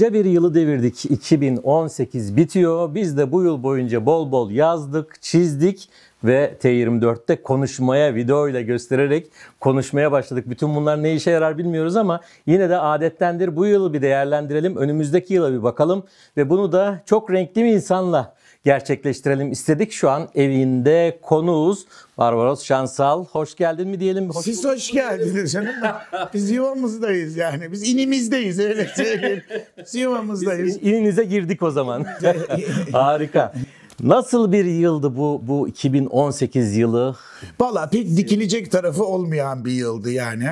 koca bir yılı devirdik. 2018 bitiyor. Biz de bu yıl boyunca bol bol yazdık, çizdik ve T24'te konuşmaya, video ile göstererek konuşmaya başladık. Bütün bunlar ne işe yarar bilmiyoruz ama yine de adettendir. Bu yılı bir değerlendirelim, önümüzdeki yıla bir bakalım ve bunu da çok renkli bir insanla gerçekleştirelim istedik. Şu an evinde konuğuz. Barbaros Şansal hoş geldin mi diyelim. Hoş Siz hoş geldiniz canım. Biz yuvamızdayız yani. Biz inimizdeyiz öyle söyleyeyim. Biz yuvamızdayız. Biz ininize girdik o zaman. Harika. Nasıl bir yıldı bu bu 2018 yılı? Valla pek dikilecek tarafı olmayan bir yıldı yani.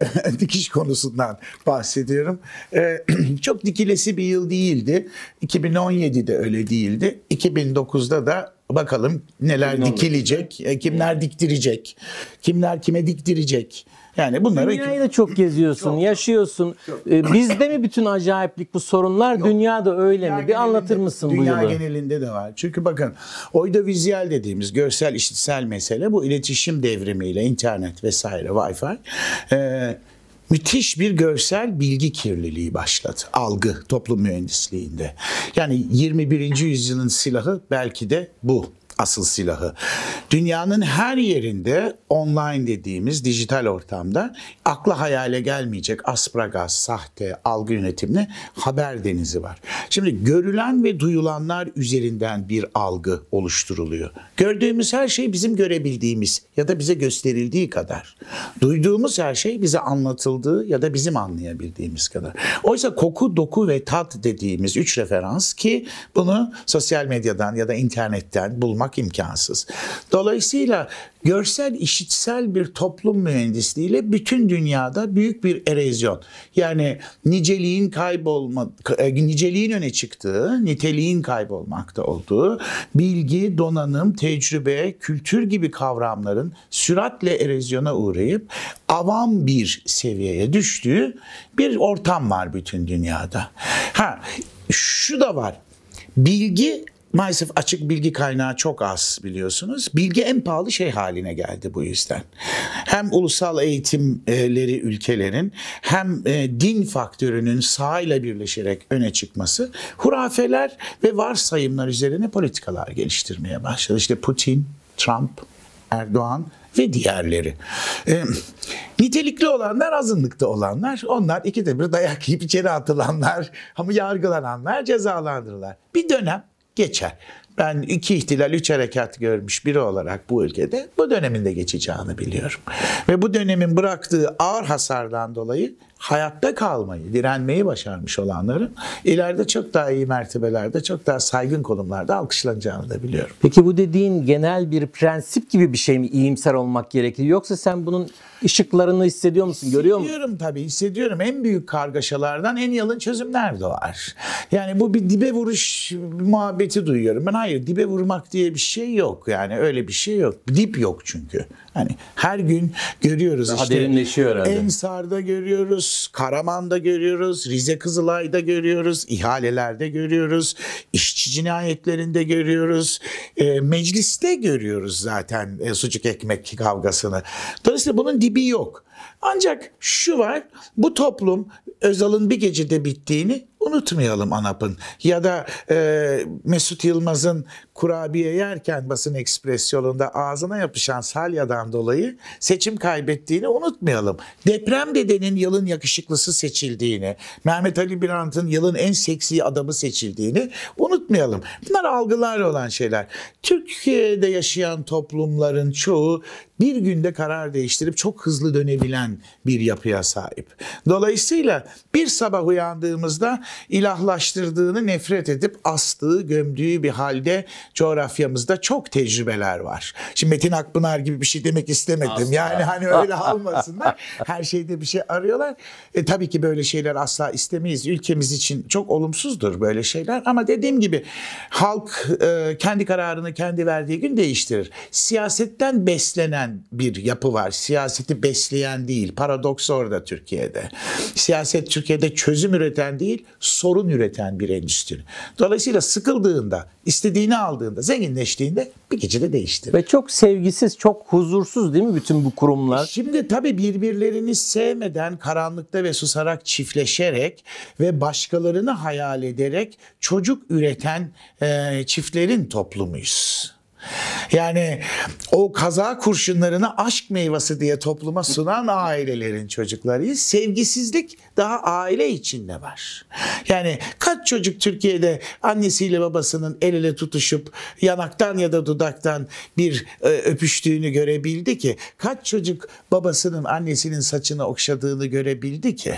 Dikiş konusundan bahsediyorum. Ee, çok dikilesi bir yıl değildi. 2017'de öyle değildi. 2009'da da Bakalım neler Kimin dikilecek, olur? E, kimler diktirecek, kimler kime diktirecek. Yani bunları dünyayı da çok geziyorsun, çok, yaşıyorsun. Çok. Ee, bizde mi bütün acayiplik bu sorunlar? Yok. Dünyada öyle dünya mi? Bir anlatır mısın dünya bu Dünya genelinde de var. Çünkü bakın vizyal dediğimiz görsel işitsel mesele bu iletişim devrimiyle internet vesaire Wi-Fi. Ee, müthiş bir görsel bilgi kirliliği başladı. Algı toplum mühendisliğinde. Yani 21. yüzyılın silahı belki de bu asıl silahı. Dünyanın her yerinde online dediğimiz dijital ortamda akla hayale gelmeyecek aspragaz sahte, algı yönetimli haber denizi var. Şimdi görülen ve duyulanlar üzerinden bir algı oluşturuluyor. Gördüğümüz her şey bizim görebildiğimiz ya da bize gösterildiği kadar. Duyduğumuz her şey bize anlatıldığı ya da bizim anlayabildiğimiz kadar. Oysa koku, doku ve tat dediğimiz üç referans ki bunu sosyal medyadan ya da internetten bulmak yapmak imkansız. Dolayısıyla görsel işitsel bir toplum mühendisliğiyle bütün dünyada büyük bir erozyon. Yani niceliğin kaybolma e, niceliğin öne çıktığı, niteliğin kaybolmakta olduğu, bilgi, donanım, tecrübe, kültür gibi kavramların süratle erozyona uğrayıp avam bir seviyeye düştüğü bir ortam var bütün dünyada. Ha şu da var. Bilgi maalesef açık bilgi kaynağı çok az biliyorsunuz. Bilgi en pahalı şey haline geldi bu yüzden. Hem ulusal eğitimleri ülkelerin hem e, din faktörünün sahayla birleşerek öne çıkması hurafeler ve varsayımlar üzerine politikalar geliştirmeye başladı. İşte Putin, Trump, Erdoğan ve diğerleri. E, nitelikli olanlar azınlıkta olanlar. Onlar ikide bir dayak yiyip içeri atılanlar, ama yargılananlar cezalandırılar. Bir dönem geçer. Ben iki ihtilal, üç harekat görmüş biri olarak bu ülkede bu döneminde geçeceğini biliyorum. Ve bu dönemin bıraktığı ağır hasardan dolayı hayatta kalmayı, direnmeyi başarmış olanların ileride çok daha iyi mertebelerde, çok daha saygın konumlarda alkışlanacağını da biliyorum. Peki bu dediğin genel bir prensip gibi bir şey mi iyimser olmak gerekli? Yoksa sen bunun ışıklarını hissediyor musun, görüyor musun? Hissediyorum tabii, hissediyorum. En büyük kargaşalardan en yalın çözümler doğar. Yani bu bir dibe vuruş muhabbeti duyuyorum. Ben hayır dibe vurmak diye bir şey yok. Yani öyle bir şey yok. Dip yok çünkü. Hani her gün görüyoruz daha işte. Daha derinleşiyor herhalde. Ensar'da görüyoruz, Karaman'da görüyoruz, Rize Kızılay'da görüyoruz, ihalelerde görüyoruz, işçi cinayetlerinde görüyoruz, e, mecliste görüyoruz zaten e, sucuk ekmek kavgasını. Dolayısıyla bunun dibi yok. Ancak şu var, bu toplum Özal'ın bir gecede bittiğini unutmayalım ANAP'ın ya da e, Mesut Yılmaz'ın kurabiye yerken basın ekspres yolunda ağzına yapışan salyadan dolayı seçim kaybettiğini unutmayalım. Deprem dedenin yılın yakışıklısı seçildiğini, Mehmet Ali Birant'ın yılın en seksi adamı seçildiğini unutmayalım. Bunlar algılar olan şeyler. Türkiye'de yaşayan toplumların çoğu bir günde karar değiştirip çok hızlı dönebilen bir yapıya sahip. Dolayısıyla bir sabah uyandığımızda ilahlaştırdığını nefret edip astığı, gömdüğü bir halde coğrafyamızda çok tecrübeler var. Şimdi Metin Akpınar gibi bir şey demek istemedim. Asla. Yani hani öyle almasınlar. Her şeyde bir şey arıyorlar. E, tabii ki böyle şeyler asla istemeyiz. Ülkemiz için çok olumsuzdur böyle şeyler. Ama dediğim gibi halk e, kendi kararını kendi verdiği gün değiştirir. Siyasetten beslenen bir yapı var. Siyaseti besleyen değil. Paradoks orada Türkiye'de. Siyaset Türkiye'de çözüm üreten değil, sorun üreten bir endüstri. Dolayısıyla sıkıldığında, istediğini aldığında, zenginleştiğinde bir gecede değiştirir. Ve çok sevgisiz, çok huzursuz değil mi bütün bu kurumlar? E şimdi tabii birbirlerini sevmeden, karanlıkta ve susarak çiftleşerek ve başkalarını hayal ederek çocuk üreten e, çiftlerin toplumuyuz. Yani o kaza kurşunlarını aşk meyvesi diye topluma sunan ailelerin çocuklarıyız. Sevgisizlik daha aile içinde var. Yani kaç çocuk Türkiye'de annesiyle babasının el ele tutuşup yanaktan ya da dudaktan bir e, öpüştüğünü görebildi ki? Kaç çocuk babasının annesinin saçını okşadığını görebildi ki?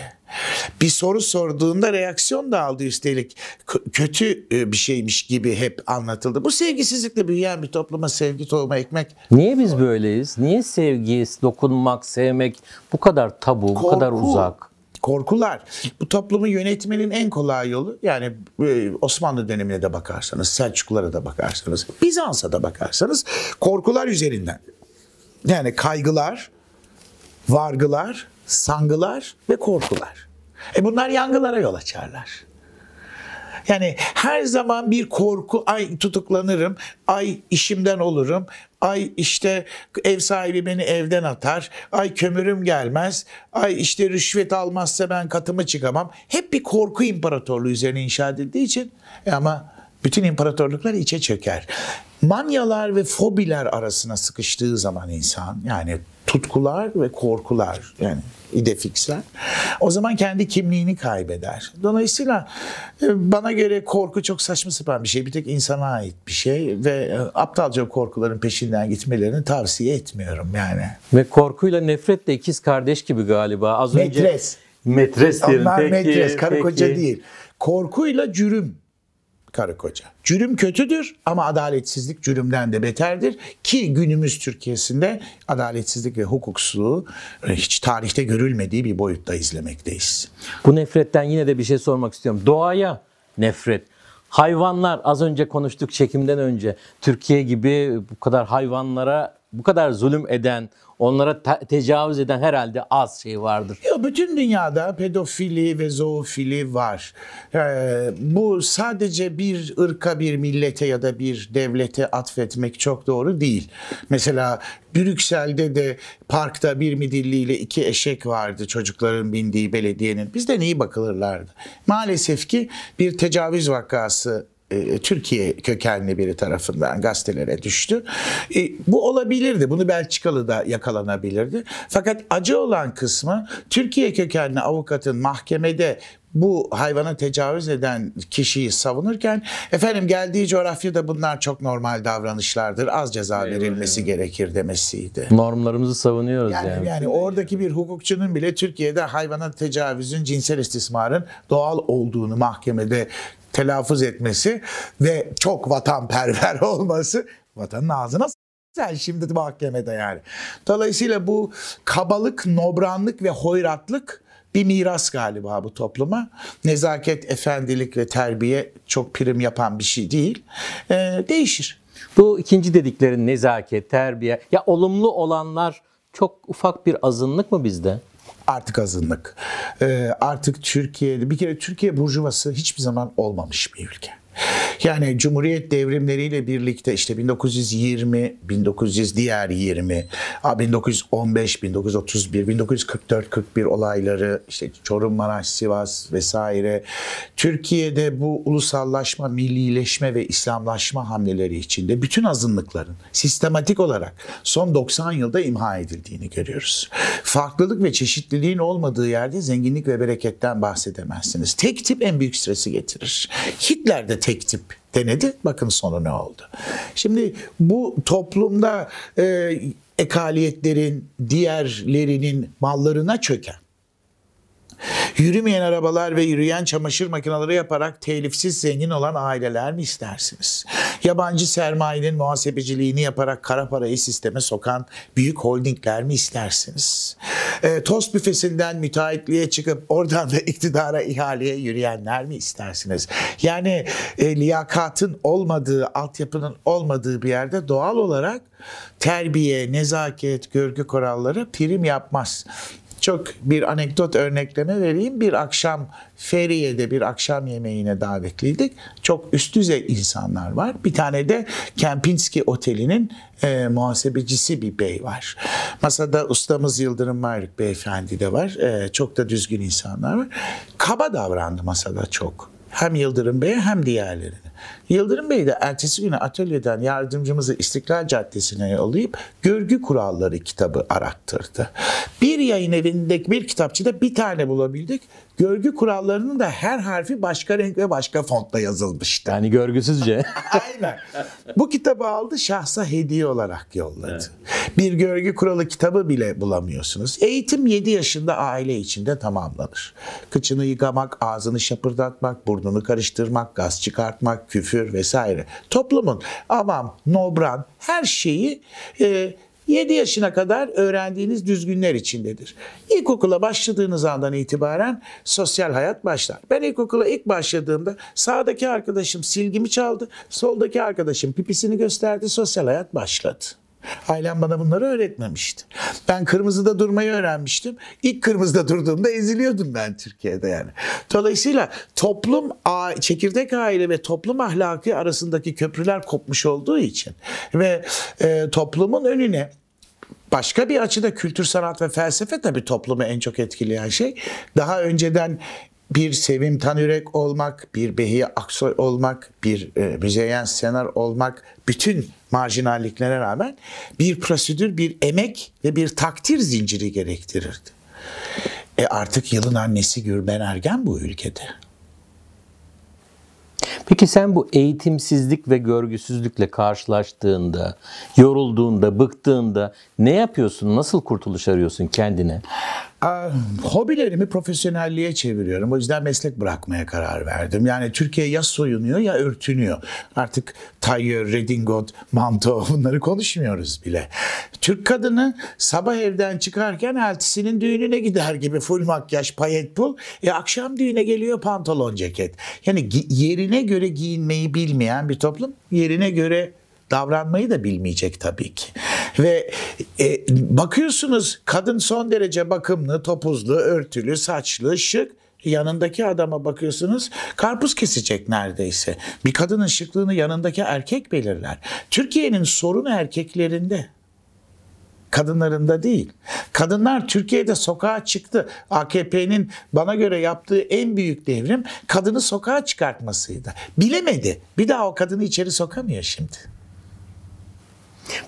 Bir soru sorduğunda reaksiyon da aldı üstelik. K kötü e, bir şeymiş gibi hep anlatıldı. Bu sevgisizlikle büyüyen bir topluma sevgi tohumu ekmek. Niye biz böyleyiz? Niye sevgi, dokunmak, sevmek bu kadar tabu, Korku. bu kadar uzak? korkular. Bu toplumu yönetmenin en kolay yolu yani e, Osmanlı dönemine de bakarsanız, Selçuklulara da bakarsanız, Bizans'a da bakarsanız korkular üzerinden. Yani kaygılar, vargılar, sangılar ve korkular. E bunlar yangılara yol açarlar. Yani her zaman bir korku ay tutuklanırım, ay işimden olurum, ay işte ev sahibi beni evden atar, ay kömürüm gelmez, ay işte rüşvet almazsa ben katımı çıkamam. Hep bir korku imparatorluğu üzerine inşa edildiği için ama bütün imparatorluklar içe çöker. Manyalar ve fobiler arasına sıkıştığı zaman insan yani tutkular ve korkular yani idefiksler. O zaman kendi kimliğini kaybeder. Dolayısıyla e, bana göre korku çok saçma sapan bir şey. Bir tek insana ait bir şey ve e, aptalca korkuların peşinden gitmelerini tavsiye etmiyorum yani. Ve korkuyla nefret de ikiz kardeş gibi galiba. Az metres. önce Metres. Metres derim. Onlar peki, metres, karı peki. koca değil. Korkuyla cürüm karı koca. Cürüm kötüdür ama adaletsizlik cürümden de beterdir ki günümüz Türkiye'sinde adaletsizlik ve hukuksuzluğu e, hiç tarihte görülmediği bir boyutta izlemekteyiz. Bu nefretten yine de bir şey sormak istiyorum. Doğaya nefret. Hayvanlar az önce konuştuk çekimden önce Türkiye gibi bu kadar hayvanlara bu kadar zulüm eden, onlara te- tecavüz eden herhalde az şey vardır. Yo, bütün dünyada pedofili ve zoofili var. Ee, bu sadece bir ırka, bir millete ya da bir devlete atfetmek çok doğru değil. Mesela Brüksel'de de parkta bir midilliyle iki eşek vardı çocukların bindiği belediyenin. Bizden iyi bakılırlardı. Maalesef ki bir tecavüz vakası e, Türkiye kökenli biri tarafından gazetelere düştü. E, bu olabilirdi. Bunu Belçikalı da yakalanabilirdi. Fakat acı olan kısmı Türkiye kökenli avukatın mahkemede bu hayvana tecavüz eden kişiyi savunurken efendim geldiği coğrafyada bunlar çok normal davranışlardır. Az ceza eyvallah, verilmesi gerekir demesiydi. Normlarımızı savunuyoruz yani. Yani, yani oradaki bir hukukçunun bile Türkiye'de hayvana tecavüzün, cinsel istismarın doğal olduğunu mahkemede telaffuz etmesi ve çok vatanperver olması vatanın ağzına sen şimdi mahkemede yani. Dolayısıyla bu kabalık, nobranlık ve hoyratlık bir miras galiba bu topluma. Nezaket, efendilik ve terbiye çok prim yapan bir şey değil. Ee, değişir. Bu ikinci dediklerin nezaket, terbiye. Ya olumlu olanlar çok ufak bir azınlık mı bizde? artık azınlık. Ee, artık Türkiye'de bir kere Türkiye burjuvası hiçbir zaman olmamış bir ülke. Yani Cumhuriyet devrimleriyle birlikte işte 1920, 1900 diğer 20, 1915, 1931, 1944, 41 olayları işte Çorum, Maraş, Sivas vesaire Türkiye'de bu ulusallaşma, millileşme ve İslamlaşma hamleleri içinde bütün azınlıkların sistematik olarak son 90 yılda imha edildiğini görüyoruz. Farklılık ve çeşitliliğin olmadığı yerde zenginlik ve bereketten bahsedemezsiniz. Tek tip en büyük stresi getirir. Hitler de tek tip denedi. Bakın sonu ne oldu. Şimdi bu toplumda e, ekaliyetlerin, diğerlerinin mallarına çöken Yürümeyen arabalar ve yürüyen çamaşır makineleri yaparak telifsiz zengin olan aileler mi istersiniz? Yabancı sermayenin muhasebeciliğini yaparak kara parayı sisteme sokan büyük holdingler mi istersiniz? E, tost büfesinden müteahhitliğe çıkıp oradan da iktidara ihaleye yürüyenler mi istersiniz? Yani e, liyakatın olmadığı, altyapının olmadığı bir yerde doğal olarak terbiye, nezaket, görgü kuralları prim yapmaz çok bir anekdot örnekleme vereyim. Bir akşam Feriye'de bir akşam yemeğine davetliydik. Çok üst düzey insanlar var. Bir tane de Kempinski Oteli'nin e, muhasebecisi bir bey var. Masada ustamız Yıldırım Mayrık beyefendi de var. E, çok da düzgün insanlar var. Kaba davrandı masada çok. Hem Yıldırım Bey'e hem diğerlerine. Yıldırım Bey de ertesi günü atölyeden yardımcımızı İstiklal Caddesi'ne yollayıp Görgü Kuralları kitabı arattırdı. Bir yayın evindeki bir kitapçıda bir tane bulabildik. Görgü kurallarının da her harfi başka renk ve başka fontla yazılmıştı. Yani görgüsüzce. Aynen. Bu kitabı aldı şahsa hediye olarak yolladı. Evet. Bir görgü kuralı kitabı bile bulamıyorsunuz. Eğitim 7 yaşında aile içinde tamamlanır. Kıçını yıkamak, ağzını şapırdatmak, burnunu karıştırmak, gaz çıkartmak, küfür vesaire. Toplumun avam, nobran her şeyi e, 7 yaşına kadar öğrendiğiniz düzgünler içindedir. İlkokula başladığınız andan itibaren sosyal hayat başlar. Ben ilkokula ilk başladığımda sağdaki arkadaşım silgimi çaldı, soldaki arkadaşım pipisini gösterdi, sosyal hayat başladı. Ailem bana bunları öğretmemişti. Ben kırmızıda durmayı öğrenmiştim. İlk kırmızıda durduğumda eziliyordum ben Türkiye'de yani. Dolayısıyla toplum, çekirdek aile ve toplum ahlakı arasındaki köprüler kopmuş olduğu için ve e, toplumun önüne başka bir açıda kültür, sanat ve felsefe tabii toplumu en çok etkileyen şey. Daha önceden bir Sevim Tanürek olmak, bir Behiye Aksoy olmak, bir e, Müzeyyen Senar olmak, bütün marjinalliklere rağmen bir prosedür, bir emek ve bir takdir zinciri gerektirirdi. E artık yılın annesi Gürben Ergen bu ülkede. Peki sen bu eğitimsizlik ve görgüsüzlükle karşılaştığında, yorulduğunda, bıktığında ne yapıyorsun? Nasıl kurtuluş arıyorsun kendine? hobilerimi profesyonelliğe çeviriyorum. O yüzden meslek bırakmaya karar verdim. Yani Türkiye ya soyunuyor ya örtünüyor. Artık tayyör, redingot, manto bunları konuşmuyoruz bile. Türk kadını sabah evden çıkarken eltisinin düğününe gider gibi full makyaj, payet pul. E akşam düğüne geliyor pantolon, ceket. Yani yerine göre giyinmeyi bilmeyen bir toplum yerine göre davranmayı da bilmeyecek tabii ki. Ve e, bakıyorsunuz kadın son derece bakımlı, topuzlu, örtülü, saçlı, şık yanındaki adama bakıyorsunuz karpuz kesecek neredeyse. Bir kadının şıklığını yanındaki erkek belirler. Türkiye'nin sorunu erkeklerinde. Kadınlarında değil. Kadınlar Türkiye'de sokağa çıktı. AKP'nin bana göre yaptığı en büyük devrim kadını sokağa çıkartmasıydı. Bilemedi. Bir daha o kadını içeri sokamıyor şimdi.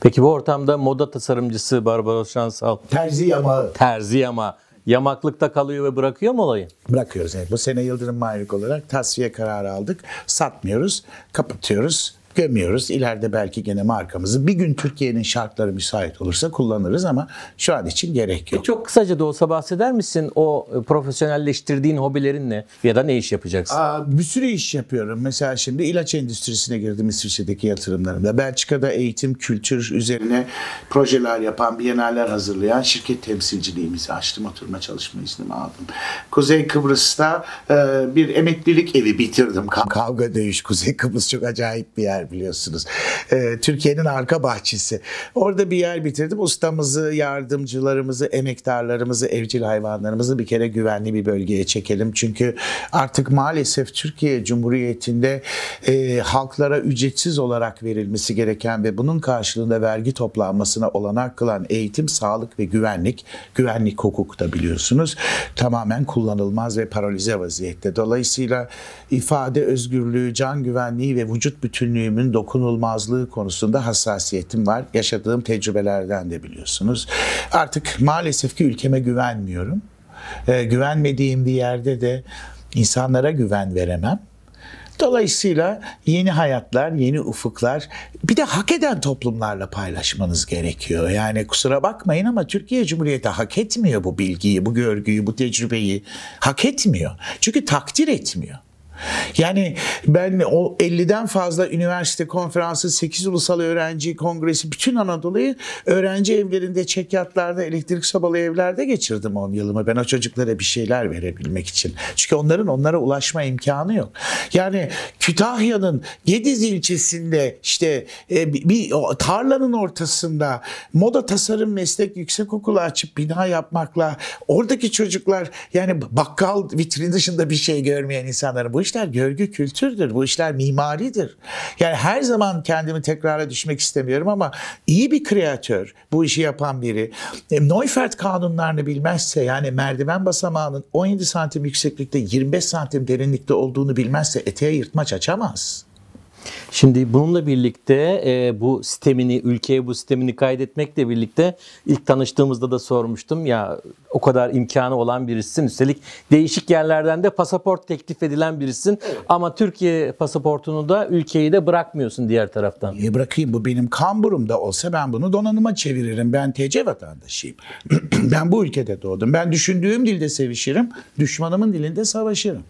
Peki bu ortamda moda tasarımcısı Barbaros Şansal. Terzi yamağı. Terzi yama Yamaklıkta kalıyor ve bırakıyor mu olayı? Bırakıyoruz. yani Bu sene Yıldırım Mayrık olarak tasfiye kararı aldık. Satmıyoruz, kapatıyoruz gömüyoruz. İleride belki gene markamızı bir gün Türkiye'nin şartları müsait olursa kullanırız ama şu an için gerek yok. E çok kısaca da olsa bahseder misin o e, profesyonelleştirdiğin hobilerin ne ya da ne iş yapacaksın? Aa, bir sürü iş yapıyorum. Mesela şimdi ilaç endüstrisine girdim İsviçre'deki yatırımlarımda. Belçika'da eğitim, kültür üzerine projeler yapan, biyenaller hazırlayan şirket temsilciliğimizi açtım. Oturma çalışma iznimi aldım. Kuzey Kıbrıs'ta e, bir emeklilik evi bitirdim. Kavga dövüş Kuzey Kıbrıs çok acayip bir yer yer biliyorsunuz. E, Türkiye'nin arka bahçesi. Orada bir yer bitirdim. Ustamızı, yardımcılarımızı, emektarlarımızı, evcil hayvanlarımızı bir kere güvenli bir bölgeye çekelim. Çünkü artık maalesef Türkiye Cumhuriyeti'nde e, halklara ücretsiz olarak verilmesi gereken ve bunun karşılığında vergi toplanmasına olanak kılan eğitim, sağlık ve güvenlik, güvenlik hukuk da biliyorsunuz tamamen kullanılmaz ve paralize vaziyette. Dolayısıyla ifade özgürlüğü, can güvenliği ve vücut bütünlüğü ölümün dokunulmazlığı konusunda hassasiyetim var. Yaşadığım tecrübelerden de biliyorsunuz. Artık maalesef ki ülkeme güvenmiyorum. E, güvenmediğim bir yerde de insanlara güven veremem. Dolayısıyla yeni hayatlar, yeni ufuklar bir de hak eden toplumlarla paylaşmanız gerekiyor. Yani kusura bakmayın ama Türkiye Cumhuriyeti hak etmiyor bu bilgiyi, bu görgüyü, bu tecrübeyi. Hak etmiyor. Çünkü takdir etmiyor. Yani ben o 50'den fazla üniversite konferansı, 8 ulusal öğrenci kongresi, bütün Anadolu'yu öğrenci evlerinde, çekyatlarda, elektrik sobalı evlerde geçirdim 10 yılımı. Ben o çocuklara bir şeyler verebilmek için. Çünkü onların onlara ulaşma imkanı yok. Yani Kütahya'nın Gediz ilçesinde işte e, bir tarlanın ortasında moda tasarım meslek yüksekokulu açıp bina yapmakla oradaki çocuklar yani bakkal vitrin dışında bir şey görmeyen insanların bu işler görgü kültürdür, bu işler mimaridir. Yani her zaman kendimi tekrara düşmek istemiyorum ama iyi bir kreatör, bu işi yapan biri, e, Neufeld kanunlarını bilmezse yani merdiven basamağının 17 santim yükseklikte 25 santim derinlikte olduğunu bilmezse eteğe yırtmaç açamaz. Şimdi bununla birlikte e, bu sistemini, ülkeye bu sistemini kaydetmekle birlikte ilk tanıştığımızda da sormuştum ya o kadar imkanı olan birisin. Üstelik değişik yerlerden de pasaport teklif edilen birisin. Evet. Ama Türkiye pasaportunu da ülkeyi de bırakmıyorsun diğer taraftan. Niye bırakayım? Bu benim kamburum da olsa ben bunu donanıma çeviririm. Ben TC vatandaşıyım. ben bu ülkede doğdum. Ben düşündüğüm dilde sevişirim. Düşmanımın dilinde savaşırım.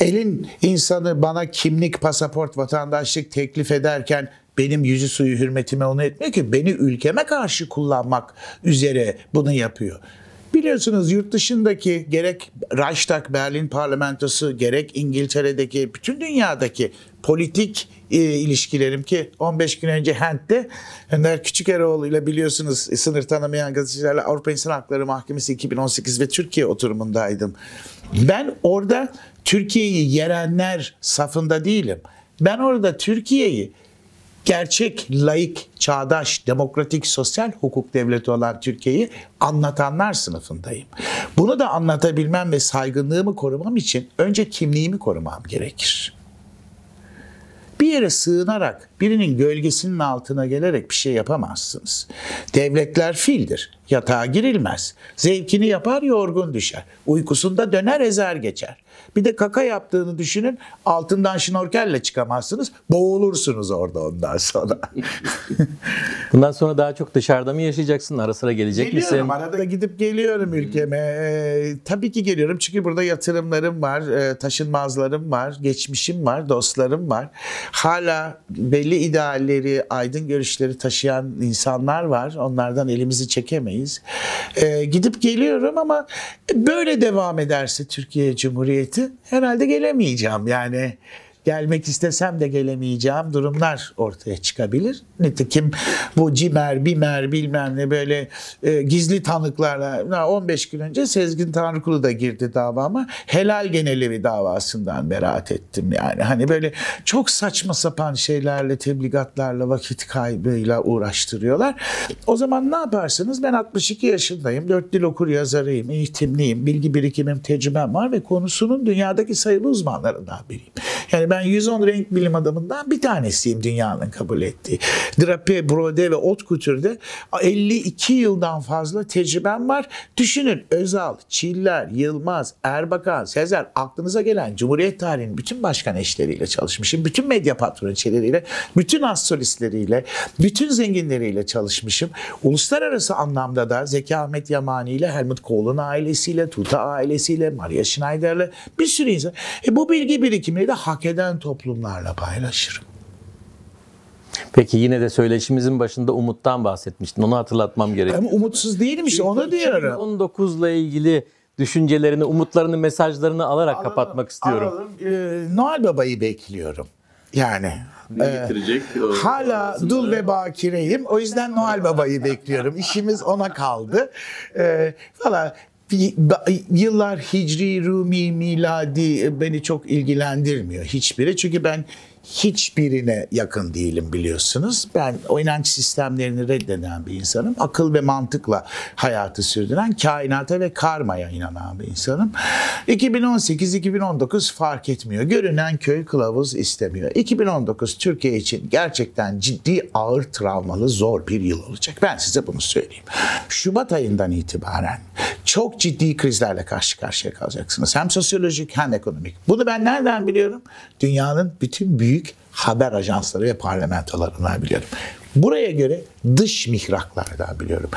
Elin insanı bana kimlik, pasaport, vatandaşlık teklif ederken benim yüzü suyu hürmetime onu etmiyor ki beni ülkeme karşı kullanmak üzere bunu yapıyor. Biliyorsunuz yurt dışındaki gerek Reichstag Berlin parlamentosu gerek İngiltere'deki bütün dünyadaki politik e, ilişkilerim ki 15 gün önce Hent'te Önder Küçükeroğlu ile biliyorsunuz sınır tanımayan gazetecilerle Avrupa İnsan Hakları Mahkemesi 2018 ve Türkiye oturumundaydım. Ben orada Türkiye'yi yerenler safında değilim. Ben orada Türkiye'yi gerçek, laik, çağdaş, demokratik, sosyal hukuk devleti olan Türkiye'yi anlatanlar sınıfındayım. Bunu da anlatabilmem ve saygınlığımı korumam için önce kimliğimi korumam gerekir. Bir yere sığınarak birinin gölgesinin altına gelerek bir şey yapamazsınız. Devletler fildir. Yatağa girilmez. Zevkini yapar yorgun düşer. Uykusunda döner ezer geçer. Bir de kaka yaptığını düşünün altından şnorkelle çıkamazsınız. Boğulursunuz orada ondan sonra. Bundan sonra daha çok dışarıda mı yaşayacaksın? Ara sıra gelecek geliyorum, misin? Geliyorum arada gidip geliyorum ülkeme. Ee, tabii ki geliyorum çünkü burada yatırımlarım var, e, taşınmazlarım var, geçmişim var, dostlarım var. Hala belli idealleri, aydın görüşleri taşıyan insanlar var. Onlardan elimizi çekemeyiz durumdayız. E, ee, gidip geliyorum ama böyle devam ederse Türkiye Cumhuriyeti herhalde gelemeyeceğim. Yani gelmek istesem de gelemeyeceğim durumlar ortaya çıkabilir. Nitekim bu cimer, bimer bilmem ne böyle e, gizli tanıklarla 15 gün önce Sezgin Tanrıkulu da girdi davama. Helal genelevi davasından beraat ettim yani. Hani böyle çok saçma sapan şeylerle, tebligatlarla, vakit kaybıyla uğraştırıyorlar. O zaman ne yaparsınız? Ben 62 yaşındayım. Dört dil okur yazarıyım, eğitimliyim, bilgi birikimim, tecrübem var ve konusunun dünyadaki sayılı uzmanlarından biriyim. Yani ben 110 renk bilim adamından bir tanesiyim dünyanın kabul ettiği. Drape, Brode ve Haute Couture'de 52 yıldan fazla tecrübem var. Düşünün Özal, Çiller, Yılmaz, Erbakan, Sezer aklınıza gelen Cumhuriyet tarihinin bütün başkan eşleriyle çalışmışım. Bütün medya patron eşleriyle, bütün astrolistleriyle, bütün zenginleriyle çalışmışım. Uluslararası anlamda da Zeki Ahmet Yamani ile, Helmut Kohl'un ailesiyle, Tuta ailesiyle, Maria Schneider'le bir sürü insan. E, bu bilgi birikimini de hak eden eden toplumlarla paylaşırım. Peki yine de söyleşimizin başında umuttan bahsetmiştin. Onu hatırlatmam gerekiyor. Ama umutsuz değilim işte onu diyorum. 19 ile ilgili düşüncelerini, umutlarını, mesajlarını alarak alalım, kapatmak istiyorum. Alalım. Ee, Noel Baba'yı bekliyorum. Yani ne e, getirecek? O, hala dul ve bakireyim. O yüzden Noel Baba'yı bekliyorum. İşimiz ona kaldı. E, Valla yıllar Hicri, Rumi, Miladi beni çok ilgilendirmiyor hiçbiri. Çünkü ben hiçbirine yakın değilim biliyorsunuz. Ben o inanç sistemlerini reddeden bir insanım. Akıl ve mantıkla hayatı sürdüren kainata ve karmaya inanan bir insanım. 2018-2019 fark etmiyor. Görünen köy kılavuz istemiyor. 2019 Türkiye için gerçekten ciddi ağır travmalı zor bir yıl olacak. Ben size bunu söyleyeyim. Şubat ayından itibaren çok ciddi krizlerle karşı karşıya kalacaksınız. Hem sosyolojik hem ekonomik. Bunu ben nereden biliyorum? Dünyanın bütün büyük büyük haber ajansları ve parlamentolarından biliyorum. Buraya göre dış mihraklardan biliyorum.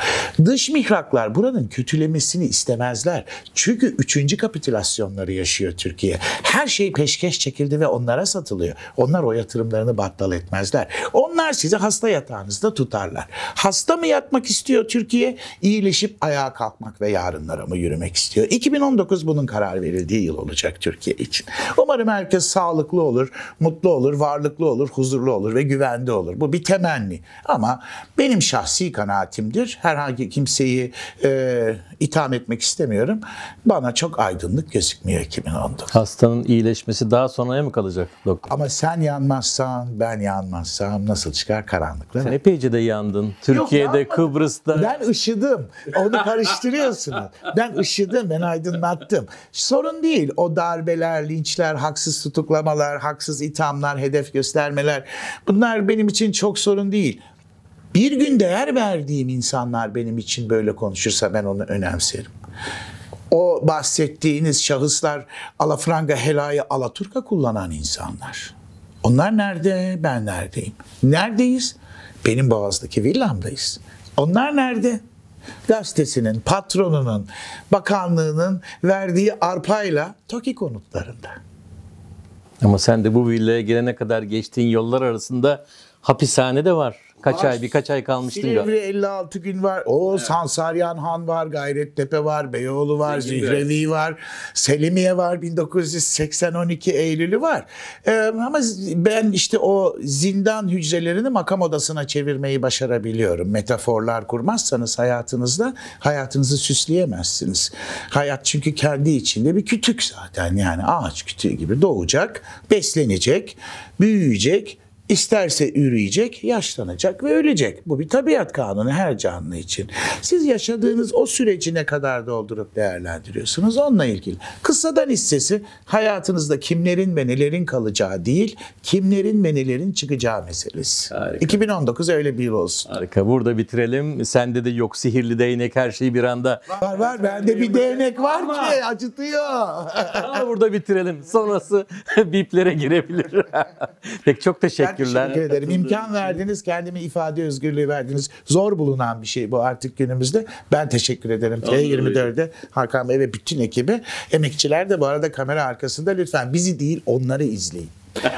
Dış mihraklar buranın kötülemesini istemezler. Çünkü üçüncü kapitülasyonları yaşıyor Türkiye. Her şey peşkeş çekildi ve onlara satılıyor. Onlar o yatırımlarını battal etmezler. Onlar sizi hasta yatağınızda tutarlar. Hasta mı yatmak istiyor Türkiye? İyileşip ayağa kalkmak ve yarınlara mı yürümek istiyor? 2019 bunun karar verildiği yıl olacak Türkiye için. Umarım herkes sağlıklı olur, mutlu olur, varlıklı olur, huzurlu olur ve güvende olur. Bu bir temenni. Ama benim şahsi kanaatimdir. Herhangi kimseyi e, itham etmek istemiyorum. Bana çok aydınlık gözükmüyor 2019. Hastanın iyileşmesi daha sonraya mı kalacak doktor? Ama sen yanmazsan, ben yanmazsam nasıl çıkar karanlıklar? Sen epeyce de yandın. Türkiye'de, Yok, Kıbrıs'ta. Ben ışıdım. Onu karıştırıyorsunuz. ben ışıdım, ben aydınlattım. Sorun değil. O darbeler, linçler, haksız tutuklamalar, haksız ithamlar, hedef göstermeler. Bunlar benim için çok sorun değil. Bir gün değer verdiğim insanlar benim için böyle konuşursa ben onu önemserim. O bahsettiğiniz şahıslar alafranga helayı alaturka kullanan insanlar. Onlar nerede? Ben neredeyim? Neredeyiz? Benim Boğaz'daki villamdayız. Onlar nerede? Gazetesinin, patronunun, bakanlığının verdiği arpayla TOKİ konutlarında. Ama sen de bu villaya gelene kadar geçtiğin yollar arasında hapishane de var. Kaç var. ay, birkaç ay kalmıştın. Silivri 56 gün var. O evet. Sansaryan Han var, Gayrettepe var, Beyoğlu var, Zihrevi var, Selimiye var, 1982 12 Eylül'ü var. Ee, ama ben işte o zindan hücrelerini makam odasına çevirmeyi başarabiliyorum. Metaforlar kurmazsanız hayatınızda hayatınızı süsleyemezsiniz. Hayat çünkü kendi içinde bir kütük zaten yani ağaç kütüğü gibi doğacak, beslenecek, büyüyecek, İsterse üreyecek, yaşlanacak ve ölecek. Bu bir tabiat kanunu her canlı için. Siz yaşadığınız o süreci ne kadar doldurup değerlendiriyorsunuz onunla ilgili. Kısadan hissesi hayatınızda kimlerin ve nelerin kalacağı değil, kimlerin ve nelerin çıkacağı meselesi. Harika. 2019 öyle bir yıl olsun. Harika. Burada bitirelim. Sende de yok sihirli değnek her şeyi bir anda. Var var. Bende bir değnek var ki acıtıyor. Ama burada bitirelim. Sonrası biplere girebilir. Peki çok teşekkür teşekkürler. Teşekkür ederim. İmkan verdiniz, kendimi ifade özgürlüğü verdiniz. Zor bulunan bir şey bu artık günümüzde. Ben teşekkür ederim T24'e, Hakan Bey ve bütün ekibi Emekçiler de bu arada kamera arkasında lütfen bizi değil onları izleyin.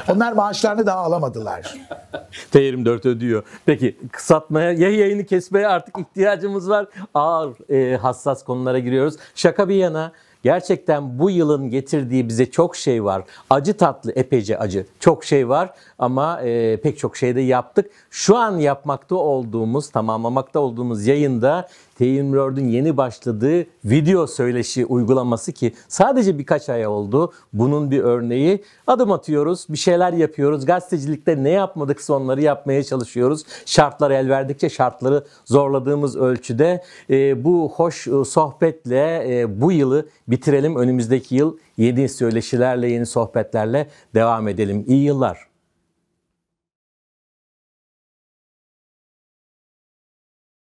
Onlar maaşlarını daha alamadılar. T24 ödüyor. Peki kısaltmaya, ya yayını kesmeye artık ihtiyacımız var. Ağır, e, hassas konulara giriyoruz. Şaka bir yana Gerçekten bu yılın getirdiği bize çok şey var. Acı tatlı, epeyce acı. Çok şey var ama e, pek çok şey de yaptık. Şu an yapmakta olduğumuz, tamamlamakta olduğumuz yayında T24'ün yeni başladığı video söyleşi uygulaması ki sadece birkaç ay oldu. Bunun bir örneği. Adım atıyoruz, bir şeyler yapıyoruz. Gazetecilikte ne yapmadıksa onları yapmaya çalışıyoruz. Şartlar el verdikçe şartları zorladığımız ölçüde e, bu hoş e, sohbetle e, bu yılı bir bitirelim. Önümüzdeki yıl yeni söyleşilerle, yeni sohbetlerle devam edelim. İyi yıllar.